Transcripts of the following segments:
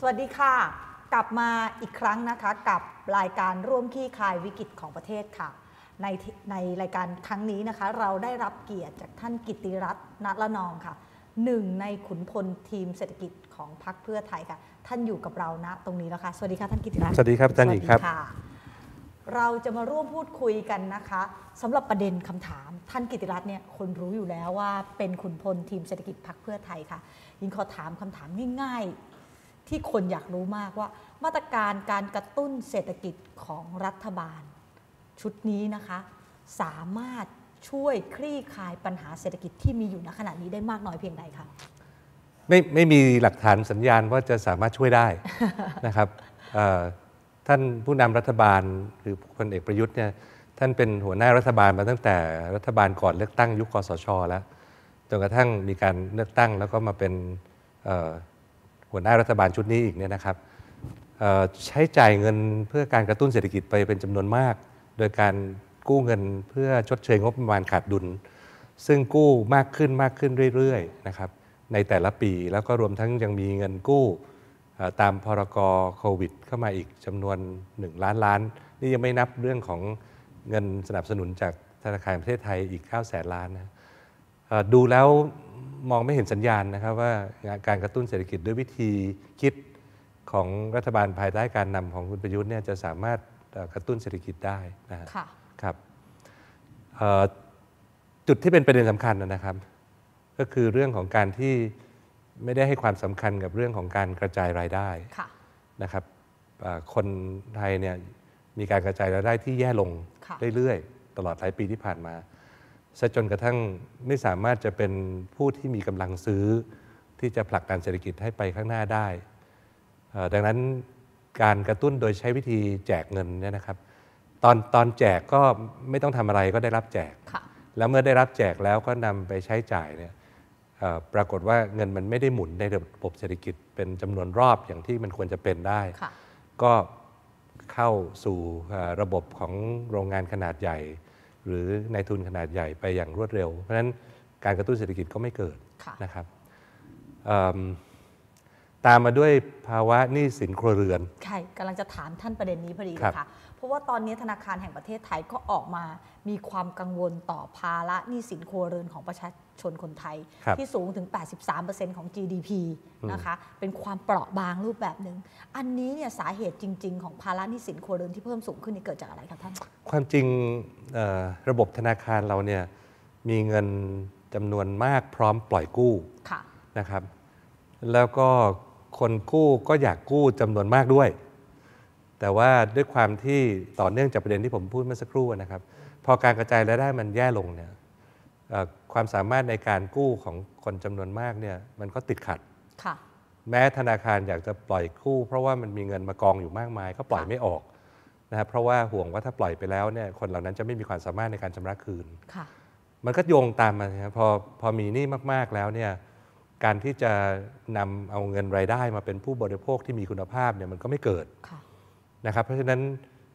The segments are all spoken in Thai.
สวัสดีค่ะ กลับมาอีกครั้งนะคะกับรายการร่วมขี้คายวิกฤตของประเทศค่ะ ในในรายการครั้งนี้นะคะ เราได้รับเกียรติจากท่านกิติรัตน์ณละนองค่ะหนึ่งในขุนพลทีมเศรษฐกิจของพรรคเพื่อไทยค่ะ ท่านอยู่กับเรานะ ตรงนี้แล้วค่ะสวัสดีค่ะท่านกิติรัตน์สวัสดีครับท่านหญิงครับเราจะมาร่วมพูดคุยกันนะคะสำหรับประเด็นคำถาม ท่านกิติรัตน์เนี่ยคนรู้อยู่แล้วว่าเป็นขุนพลทีมเศรษฐกิจพรรคเพื่อไทยค่ะ ยิงขอถามคำถามง่ายที่คนอยากรู้มากว่ามาตรการการกระตุ้นเศรษฐกิจของรัฐบาลชุดนี้นะคะ สามารถช่วยคลี่คลายปัญหาเศรษฐกิจที่มีอยู่ณขณะนี้ได้มากน้อยเพียงใดคะไม่ไม่มีหลักฐานสัญญาณว่าจะสามารถช่วยได้นะครับท่านผู้นำรัฐบาล คือพลเอกประยุทธ์เนี่ยท่านเป็นหัวหน้ารัฐบาลมาตั้งแต่รัฐบาลก่อนเลือกตั้งยุคคอสช แล้วจนกระทั่งมีการเลือกตั้งแล้วก็มาเป็นหัวหน้ารัฐบาลชุดนี้อีกเนี่ยนะครับ ใช้จ่ายเงินเพื่อการกระตุ้นเศรษฐกิจไปเป็นจำนวนมาก โดยการกู้เงินเพื่อชดเชยงบประมาณขาดดุลซึ่งกู้มากขึ้นมากขึ้นเรื่อยๆนะครับในแต่ละปีแล้วก็รวมทั้งยังมีเงินกู้ตามพรกรโควิด เข้ามาอีกจำนวน1ล้านล้าน นี่ยังไม่นับเรื่องของเงินสนับสนุนจากธนาคารประเทศไทยอีก9แสนล้านนะดูแล้วมองไม่เห็นสัญญาณนะครับว่าการกระตุ้นเศรษฐกิจด้วยวิธีคิดของรัฐบาลภายใต้การนำของคุณประยุทธ์เนี่ยจะสามารถกระตุ้นเศรษฐกิจได้นะครับครับจุดที่เป็นประเด็นสำคัญนะครับ ก็คือเรื่องของการที่ไม่ได้ให้ความสำคัญกับเรื่องของการกระจายรายได้นะครับคนไทยเนี่ยมีการกระจายรายได้ที่แย่ลงเรื่อยๆตลอดหลายปีที่ผ่านมาซะจนกระทั่งไม่สามารถจะเป็นผู้ที่มีกำลังซื้อ ที่จะผลักดันเศรษฐกิจให้ไปข้างหน้าได้ ดังนั้นการกระตุ้นโดยใช้วิธีแจกเงินเนี่ยนะครับตอนตอนแจกก็ไม่ต้องทำอะไรก็ได้รับแจก แล้วเมื่อได้รับแจกแล้วก็นำไปใช้จ่ายเนี่ยปรากฏว่าเงินมันไม่ได้หมุนในระบบเศรษฐกิจเป็นจำนวนรอบอย่างที่มันควรจะเป็นได้ ก็เข้าสู่ระบบของโรงงานขนาดใหญ่หรือในทุนขนาดใหญ่ไปอย่างรวดเร็ว เพราะฉะนั้นการกระตุ้นเศรษฐกิจก็ไม่เกิดนะครับตามมาด้วยภาวะหนี้สินครัวเรือนใช่กำลังจะถามท่านประเด็นนี้พอดีเลยค่ะเพราะว่าตอนนี้ธนาคารแห่งประเทศไทยก็ออกมามีความกังวลต่อภาระหนี้สินครัวเรือนของประชาชนคนไทยที่สูงถึง 83%ของ GDP นะคะ เป็นความเปราะบางรูปแบบหนึ่ง อันนี้เนี่ยสาเหตุจริงๆ ของภาระหนี้สินครัวเรือนที่เพิ่มสูงขึ้นนี่เกิดจากอะไรครับท่าน ความจริงระบบธนาคารเราเนี่ยมีเงินจำนวนมากพร้อมปล่อยกู้ะนะครับ แล้วก็คนกู้ก็อยากกู้จำนวนมากด้วย แต่ว่าด้วยความที่ต่อเนื่องจากประเด็นที่ผมพูดเมื่อสักครู่นะครับ พอการกระจายรายได้มันแย่ลงเนี่ยความสามารถในการกู้ของคนจำนวนมากเนี่ยมันก็ติดขัด แม้ธนาคารอยากจะปล่อยกู้เพราะว่ามันมีเงินมากองอยู่มากมาย ก็ปล่อยไม่ออกนะครับเพราะว่าห่วงว่าถ้าปล่อยไปแล้วเนี่ยคนเหล่านั้นจะไม่มีความสามารถในการชาระคืนคมันก็โยงตามมาครับพอพอมีหนี้มากๆแล้วเนี่ยการที่จะนำเอาเงินรายได้มาเป็นผู้บริโภคที่มีคุณภาพเนี่ยมันก็ไม่เกิดะนะครับเพราะฉะนั้น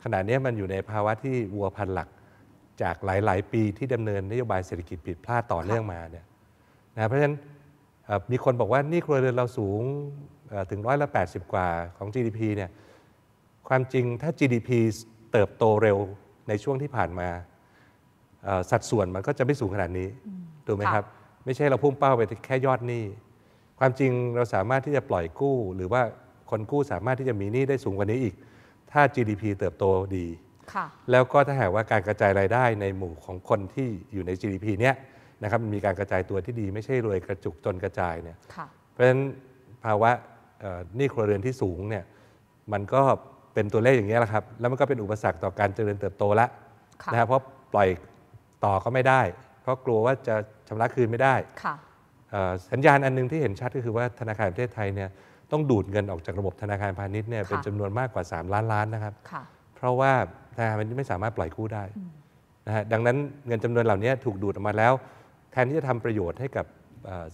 ขณะนี้มันอยู่ในภาวะที่วัวพันหลักจากหลาย ๆ ปีที่ดำเนินนโยบายเศรษฐกิจผิดพลาดต่อเนื่องมาเนี่ยนะเพราะฉะนั้นมีคนบอกว่านี่ครัวเรือนเราสูงถึงร้อยละ80 กว่าของ GDP เนี่ยความจริงถ้า GDP เติบโตเร็วในช่วงที่ผ่านมา สัดส่วนมันก็จะไม่สูงขนาดนี้ถูกไหมครับไม่ใช่เราพุ่งเป้าไปแค่ยอดหนี้ ความจริงเราสามารถที่จะปล่อยกู้ หรือว่าคนกู้สามารถที่จะมีหนี้ได้สูงกว่านี้อีก ถ้า GDP เติบโตดีแล้วก็ถ้าหากว่าการกระจายรายได้ในหมู่ของคนที่อยู่ใน GDP เนี้ยนะครับมีการกระจายตัวที่ดี ไม่ใช่รวยกระจุกจนกระจายเนี่ยเพราะฉะนั้นภาวะหนี้ครัวเรือนที่สูงเนี่ยมันก็เป็นตัวเลขอย่างนี้แหละครับแล้วมันก็เป็นอุปสรรคต่อการเจริญเติบโตละนะครับเพราะปล่อยต่อก็ไม่ได้ เพราะกลัวว่าจะชำระคืนไม่ได้สัญญาณอันนึงที่เห็นชัดก็คือ ว่าธนาคารประเทศไทยเนี่ยต้องดูดเงินออกจากระบบธนาคารพาณิชย์เนี่ยเป็นจำนวนมากกว่า 3 ล้านล้านนะครับราะว่านะมันไม่สามารถปล่อยกู้ได้นะฮะดังนั้นเงินจำนวนเหล่านี้ถูกดูดออกมาแล้ว แทนที่จะทำประโยชน์ให้กับ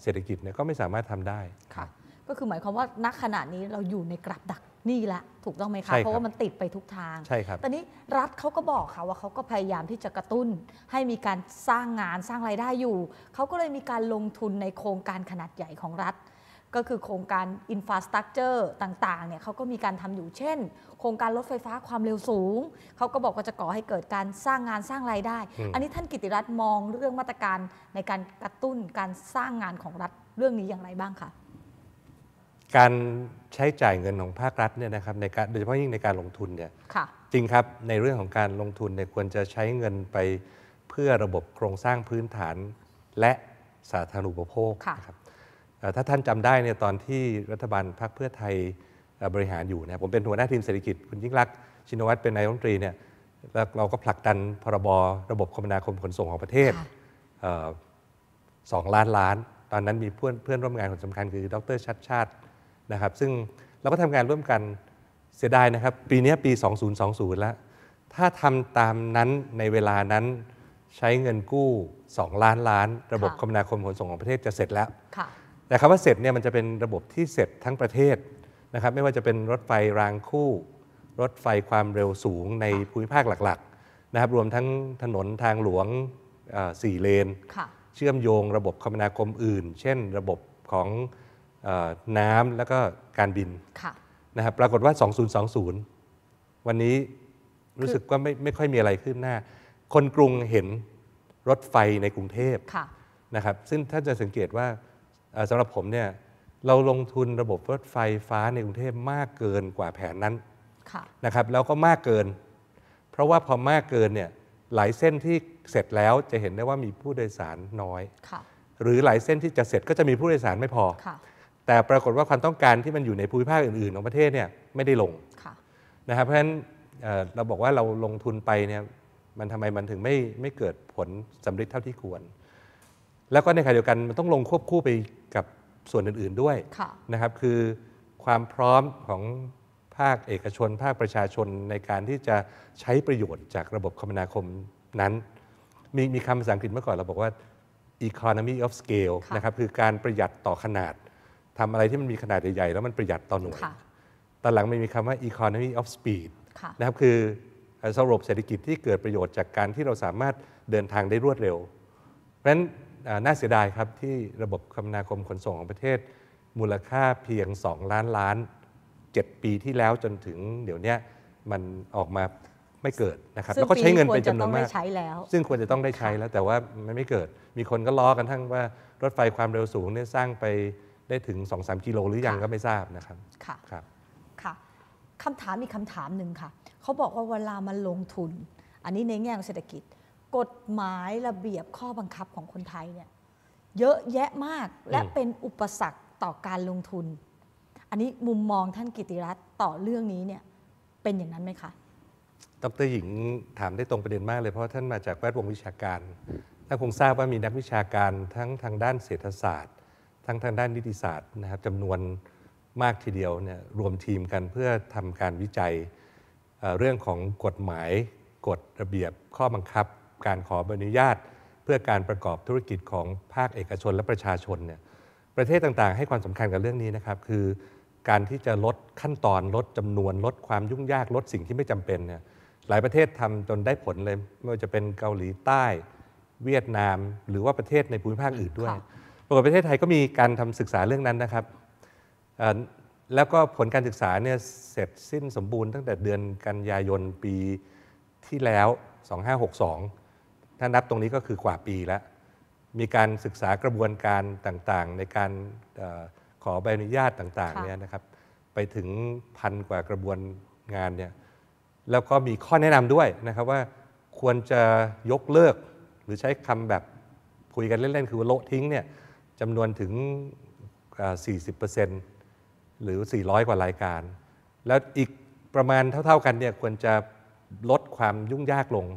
เศรษฐกิจเนี่ยก็ไม่สามารถทำได้ค่ะก็คือหมายความว่านักขณะนี้เราอยู่ในกรับดักนี่แหละถูกต้องไหมคะ เพราะว่ามันติดไปทุกทางใช่ครับตอนนี้รัฐเขาก็บอกค่ะว่าเขาก็พยายามที่จะกระตุ้น ให้มีการสร้างงานสร้างไรายได้อยู่เขาก็เลยมีการลงทุนในโครงการขนาดใหญ่ของรัฐก็คือโครงการอินฟราสตรักเจอร์ต่างๆเนี่ยเขาก็มีการทำอยู่เช่น โครงการรถไฟฟ้าความเร็วสูง เขาก็บอกว่าจะก่อให้เกิดการสร้างงานสร้างรายได้ อันนี้ท่านกิติรัตน์มองเรื่องมาตรการในการกระตุ้นการสร้างงานของรัฐเรื่องนี้อย่างไรบ้างคะการใช้จ่ายเงินของภาครัฐเนี่ยนะครับในการโดยเฉพาะยิ่งในการลงทุนเนี่ยจริงครับในเรื่องของการลงทุนเนี่ยควรจะใช้เงินไปเพื่อระบบโครงสร้างพื้นฐาน และสาธารณูปโภคนะครับถ้าท่านจำได้เนี่ยตอนที่รัฐบาลพรรคเพื่อไทยบริหารอยู่นะผมเป็นหัวหน้าทีมเศรษฐกิจ คุณยิ่งรัก ชินวัตรเป็นนายรัฐมนตรีเนี่ยเราก็ผลักดันพรบระบบคมนาคมขนส่งของประเทศสองล้านล้าน ตอนนั้นมีเพื่อนเพื่อนร่วมงานคนสำคัญคือดรชัดชาตินะครับ ซึ่งเราก็ทำงานร่วมกันเสียดายนะครับ ปีนี้ปี 2020แล้ว ถ้าทำตามนั้นในเวลานั้นใช้เงินกู้ 2 ล้านล้าน ระบบคมนาคมขนส่งของประเทศจะเสร็จแล้วแต่คำว่าเสร็จเนี่ยมันจะเป็นระบบที่เสร็จทั้งประเทศนะครับไม่ว่าจะเป็นรถไฟรางคู่ รถไฟความเร็วสูงในภูมิภาคหลักๆนะครับรวมทั้งถนนทางหลวงสี่เลน เชื่อมโยงระบบคมนาคมอื่น เช่นระบบของน้ำแล้วก็การบินนะครับปรากฏว่า 2020 วันนี้รู้สึกว่าไม่ไม่ค่อยมีอะไรขึ้นหน้า คนกรุงเห็นรถไฟในกรุงเทพนะครับซึ่งท่านจะสังเกตว่าสำหรับผมเนี่ยเราลงทุนระบบรถไฟฟ้าในกรุงเทพมากเกินกว่าแผนนั้นะนะครับแล้วก็มากเกิน เพราะว่าพอมากเกินเนี่ยหลายเส้นที่เสร็จแล้วจะเห็นได้ว่ามีผู้โดยสารน้อย หรือหลายเส้นที่จะเสร็จก็จะมีผู้โดยสารไม่พอแต่ปรากฏว่าความต้องการที่มันอยู่ในภูมิภาคอื่นๆของประเทศเนี่ยไม่ได้ลงะนะครับเพราะฉะนั้นเราบอกว่าเราลงทุนไปเนี่ยมันทำไมมันถึงไม่ไม่เกิดผลสำเร็จเท่าที่ควรแล้วก็ในขณะเดียวกัน มันต้องลงควบคู่ไปกับส่วนอื่นๆด้วยนะครับคือความพร้อมของภาคเอกชน ภาคประชาชนในการที่จะใช้ประโยชน์ จากระบบคมนาคมนั้น มีมีคำภาษาอังกฤษเมื่อก่อน เราบอกว่า economy of scale นะครับคือการประหยัดต่อขนาดทำอะไรที่มันมีขนาดใหญ่ๆแล้วมันประหยัดต่อหน่วยตอนหลังมันมีคำว่า economy of speed นะครับคือสรุปเศรษฐกิจที่เกิดประโยชน์จากการที่เราสามารถเดินทางได้รวดเร็ว เพราะฉะนั้นน่าเสียดายครับที่ระบบคมนาคมขนส่งของประเทศ มูลค่าเพียง 2 ล้านล้าน 7 ปีที่แล้วจนถึงเดี๋ยวนี้มันออกมาไม่เกิดนะครับแล้วก็ใช้เงินเป็นจำนวนมากซึ่งควรจะต้องได้ใช้แล้วแต่ว่ามันไม่เกิด มีคนก็ล้อกันทั้งว่ารถไฟความเร็วสูงเนี่ยสร้างไปได้ถึง 2-3 กิโล หรือยังก็ไม่ทราบนะครับค่ะครับค่ะคำถามมีคำถามหนึ่งค่ะเขาบอกว่าเวลามันลงทุน อันนี้ในแง่ของเศรษฐกิจกฎหมายระเบียบข้อบังคับของคนไทยเนี่ยเยอะแยะมากและเป็นอุปสรรคต่อการลงทุน อันนี้มุมมองท่านกิติรัตน์ต่อเรื่องนี้เนี่ยเป็นอย่างนั้นไหมคะ ดรหญิงถามได้ตรงประเด็นมากเลยเพราะท่านมาจากแวดวงวิชาการท่านคงทราบว่ามีนักวิชาการทั้งทางด้านเศรษฐศาสตร์ ทั้งทางด้านนิติศาสตร์นะครับจำนวนมากทีเดียวเนี่ยรวมทีมกันเพื่อทำการวิจัยเรื่องของกฎหมายกฎระเบียบข้อบังคับการขอบอนุญาตเพื่อการประกอบธุรกิจของภาคเอกชนและประชาชนเนี่ยประเทศต่างๆ ให้ความสำคัญกับเรื่องนี้นะครับ คือการที่จะลดขั้นตอนลดจำนวนลดความยุ่งยากลดสิ่งที่ไม่จำเป็นเนี่ยหลายประเทศทำจนได้ผลเลยไม่ว่าจะเป็นเกาหลีใต้เวียดนามหรือว่าประเทศในภูมิภาคอื่นด้วยปรากฏประเทศไทยก็มีการทำศึกษาเรื่องนั้นนะครับแล้วก็ผลการศึกษาเนี่ยเสร็จสิ้นสมบูรณ์ตั้งแต่เดือนกันยายนปีที่แล้ว2562ถ้านับตรงนี้ก็คือกว่าปีแล้ว มีการศึกษากระบวนการต่างๆ ในการขอใบอนุญาตต่างๆเนี่ยนะครับ ไปถึงพันกว่ากระบวนงานเนี่ย แล้วก็มีข้อแนะนำด้วยนะครับว่าควรจะยกเลิกหรือใช้คำแบบคุยกันเล่นๆ คือโละทิ้งเนี่ยจำนวนถึง40%หรือ 400 กว่ารายการ แล้วอีกประมาณเท่าๆกันเนี่ยควรจะลดความยุ่งยากลง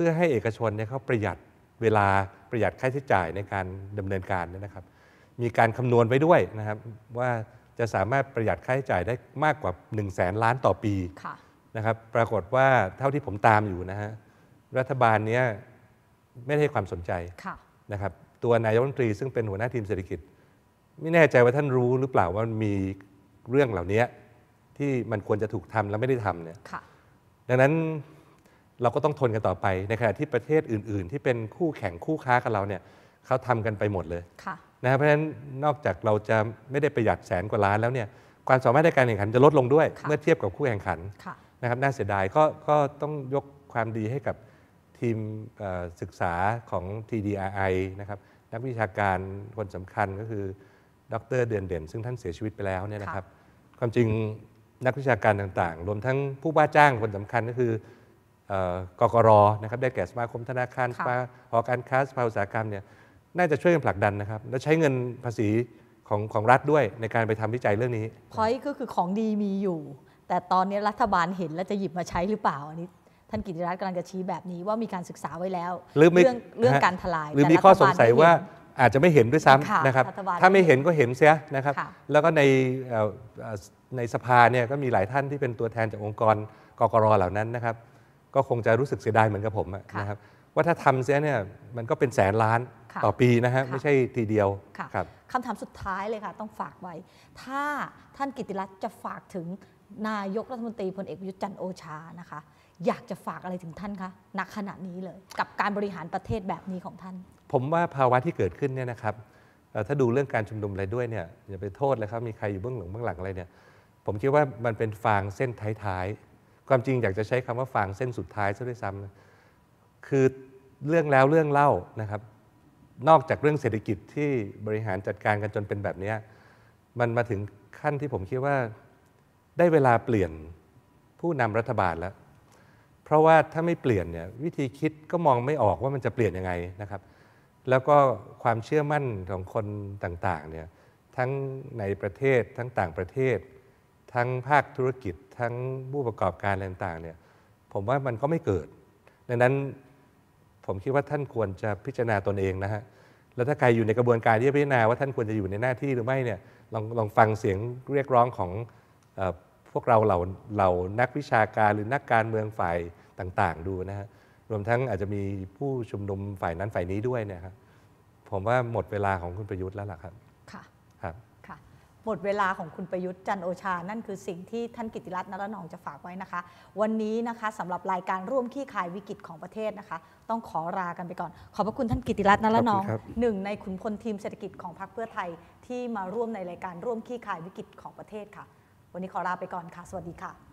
พื่อให้เอกชนเนี่ยเขาประหยัดเวลาประหยัดค่าใช้จ่ายในการดำเนินการนะครับ มีการคำนวณไว้ด้วยนะครับว่าจะสามารถประหยัดค่าใช้จ่ายได้มากกว่า1น0 0 0แสนล้านต่อปีนะครับปรากฏว่าเท่าที่ผมตามอยู่นะฮะรัฐบาลเนี้ยไม่ได้ความสนใจนะครับตัวนายกรัฐมนตรี ซึ่งเป็นหัวหน้าทีมเศรษฐกิจ ไม่แน่ใจว่าท่านรู้หรือเปล่าว่ามีเรื่องเหล่านี้ที่มันควรจะถูกทำแล้วไม่ได้ทำเนี่ยดังนั้นเราก็ต้องทนกันต่อไป ในขณะที่ประเทศอื่น ๆ ที่เป็นคู่แข่งคู่ค้ากับเราเนี่ยเขาทำกันไปหมดเลยนะเพราะฉะนั้นนอกจากเราจะไม่ได้ประหยัดแสนกว่าล้านแล้วเนี่ยความสามารถในการแข่งขันจะลดลงด้วย เมื่อเทียบกับคู่แข่งขันนะครับน่าเสียดายก็ก็ต้องยกความดีให้กับทีมศึกษาของ TDRI นะครับนักวิชาการคนสำคัญก็คือดรเดือนเด่น ซึ่งท่านเสียชีวิตไปแล้วเนี่ยนะครับ ความจริงนักวิชาการต่าง ๆ รวมทั้งผู้ว่าจ้างคนสำคัญก็คือกกรนะครับได้แก่สมาคมธนาคารสภาหอการค้าสภาอุตสาหกรรมเนี่ยน่าจะช่วยกันผลักดันนะครับ และใช้เงินภาษีของของรัฐด้วยในการไปทำวิจัยเรื่องนี้พอยก็คือของดีมีอยู่ แต่ตอนนี้รัฐบาลเห็นแล้วจะหยิบมาใช้หรือเปล่าอันนี้ท่านกิติรัตน์กำลังจะชี้แบบนี้ว่ามีการศึกษาไว้แล้ว เรื่องเรื่องการทลายหรือมีข้อสงสัยว่าอาจจะไม่เห็นด้วยซ้ำนะครับ ถ้าไม่เห็นก็เห็นเสียนะครับ แล้วก็ในในสภาเนี่ยก็มีหลายท่านที่เป็นตัวแทนจากองค์กรกกรเหล่านั้นนะครับก็คงจะรู้สึกเสียดายเหมือนกับผมนะครับว่าถ้าทำเสียเนี่ยมันก็เป็นแสนล้านต่อปีนะฮะไม่ใช่ทีเดียวครับคำถามสุดท้ายเลยค่ะต้องฝากไว้ ถ้าท่านกิติรัตน์จะฝากถึงนายกรัฐมนตรีพลเอกประยุทธ์จันโอชานะคะอยากจะฝากอะไรถึงท่านคะนักขณะนี้เลย กับการบริหารประเทศแบบนี้ของท่าน ผมว่าภาวะที่เกิดขึ้นเนี่ยนะครับถ้าดูเรื่องการชุมนุมอะไรด้วยเนี่ยอย่าไปโทษเลยครับมีใครอยู่เบื้องหลังเบื้องหลังอะไรเนี่ยผมคิดว่ามันเป็นฟางเส้นท้ายความจริงอยากจะใช้คำว่าฟังเส้นสุดท้ายซะด้วยซ้ำนะคือเรื่องแล้วเรื่องเล่านะครับ นอกจากเรื่องเศรษฐกิจที่บริหารจัดการกันจนเป็นแบบนี้ มันมาถึงขั้นที่ผมคิดว่าได้เวลาเปลี่ยนผู้นำรัฐบาลแล้ว เพราะว่าถ้าไม่เปลี่ยนเนี่ยวิธีคิดก็มองไม่ออกว่ามันจะเปลี่ยนยังไงนะครับ แล้วก็ความเชื่อมั่นของคนต่างๆเนี่ยทั้งในประเทศทั้งต่างประเทศทั้งภาคธุรกิจทั้งผู้ประกอบการอะไรต่างเนี่ยผมว่ามันก็ไม่เกิด ดังนั้นผมคิดว่าท่านควรจะพิจารณาตนเองนะฮะแล้วถ้าใครอยู่ในกระบวนการที่พิจารณาว่าท่านควรจะอยู่ในหน้าที่หรือไม่เนี่ยลองลองฟังเสียงเรียกร้องของพวกเราเหล่าเหล่านักวิชาการหรือนักการเมืองฝ่ายต่างๆ ดูนะฮะรวมทั้งอาจจะมีผู้ชุมนุมฝ่ายนั้นฝ่ายนี้ด้วยเนี่ยครับผมว่าหมดเวลาของคุณประยุทธ์แล้วล่ะครับหมดเวลาของคุณประยุทธ์จันโอชา นั่นคือสิ่งที่ท่านกิติรัตน์นรนองจะฝากไว้นะคะ วันนี้นะคะสำหรับรายการร่วมขี้คายวิกฤตของประเทศนะคะ ต้องขอรากันไปก่อน ขอบพระคุณท่านกิติรัตน์นรนองหนึ่งในขุนพลทีมเศรษฐกิจของพรรคเพื่อไทย ที่มาร่วมในรายการร่วมขี้คายวิกฤตของประเทศค่ะ วันนี้ขอลาไปก่อนค่ะ สวัสดีค่ะ